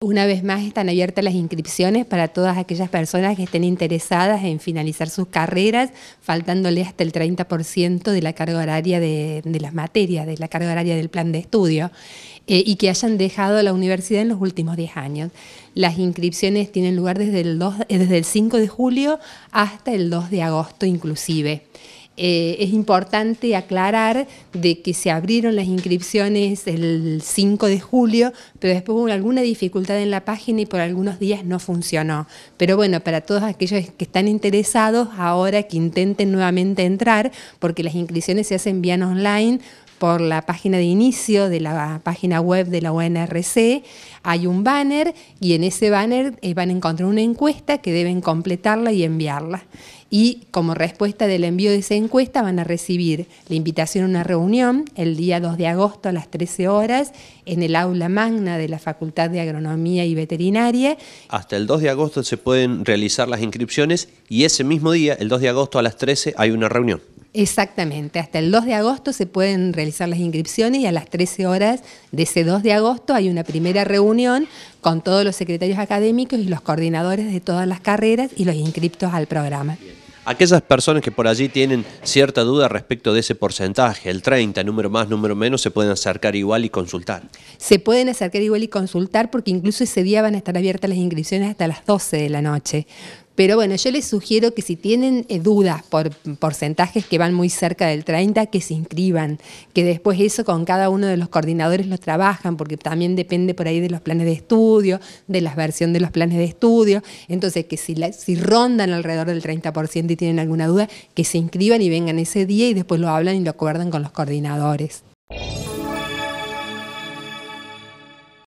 Una vez más están abiertas las inscripciones para todas aquellas personas que estén interesadas en finalizar sus carreras, faltándole hasta el 30% de la carga horaria de, las materias, de la carga horaria del plan de estudio, eh, y que hayan dejado la universidad en los últimos 10 años. Las inscripciones tienen lugar desde el, eh, desde el 5 de julio hasta el 2 de agosto inclusive. Eh, es importante aclarar de que se abrieron las inscripciones el 5 de julio, pero después hubo alguna dificultad en la página y por algunos días no funcionó. Pero bueno, para todos aquellos que están interesados, ahora que intenten nuevamente entrar, porque las inscripciones se hacen bien online, por la página de inicio de la página web de la UNRC, hay un banner y en ese banner eh, van a encontrar una encuesta que deben completarla y enviarla. Y como respuesta del envío de esa encuesta van a recibir la invitación a una reunión el día 2 de agosto a las 13 horas en el aula magna de la Facultad de Agronomía y Veterinaria. Hasta el 2 de agosto se pueden realizar las inscripciones y ese mismo día, el 2 de agosto a las 13, hay una reunión. Exactamente, hasta el 2 de agosto se pueden realizar las inscripciones y a las 13 horas de ese 2 de agosto hay una primera reunión con todos los secretarios académicos y los coordinadores de todas las carreras y los inscriptos al programa. Aquellas personas que por allí tienen cierta duda respecto de ese porcentaje, el 30, número más, número menos, se pueden acercar igual y consultar. Se pueden acercar igual y consultar porque incluso ese día van a estar abiertas las inscripciones hasta las 12 de la noche. Pero bueno, yo les sugiero que si tienen eh, dudas por porcentajes que van muy cerca del 30, que se inscriban, que después eso con cada uno de los coordinadores lo trabajan, porque también depende por ahí de los planes de estudio, de la versión de los planes de estudio. Entonces, que si, si rondan alrededor del 30% y tienen alguna duda, que se inscriban y vengan ese día y después lo hablan y lo acuerdan con los coordinadores.